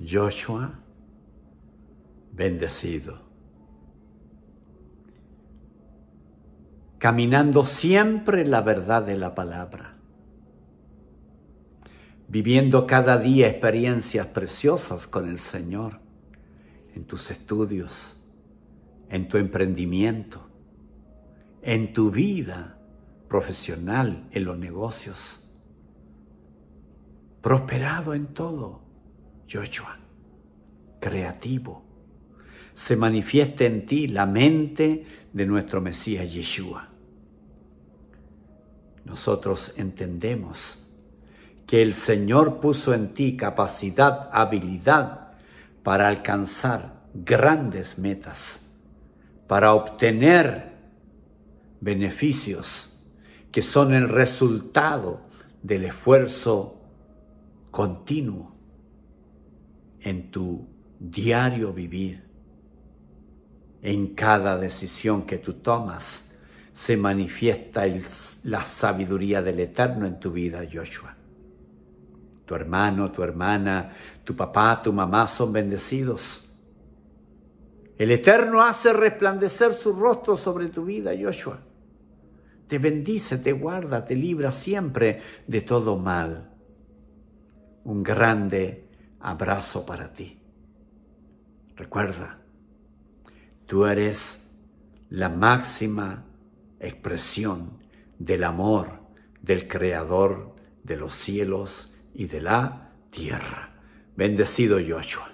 Joshua bendecido. Caminando siempre la verdad de la palabra. Viviendo cada día experiencias preciosas con el Señor. En tus estudios, en tu emprendimiento, en tu vida profesional, en los negocios. Prosperado en todo Joshua, creativo, se manifiesta en ti la mente de nuestro Mesías Yeshua. Nosotros entendemos que el Señor puso en ti capacidad, habilidad para alcanzar grandes metas, para obtener beneficios que son el resultado del esfuerzo continuo en tu diario vivir. En cada decisión que tú tomas se manifiesta la sabiduría del Eterno en tu vida, Joshua. Tu hermano, tu hermana, tu papá, tu mamá son bendecidos. El Eterno hace resplandecer su rostro sobre tu vida, Joshua. Te bendice, te guarda, te libra siempre de todo mal. Un grande abrazo para ti. Recuerda, tú eres la máxima expresión del amor del Creador de los cielos y de la tierra. Bendecido Joshua.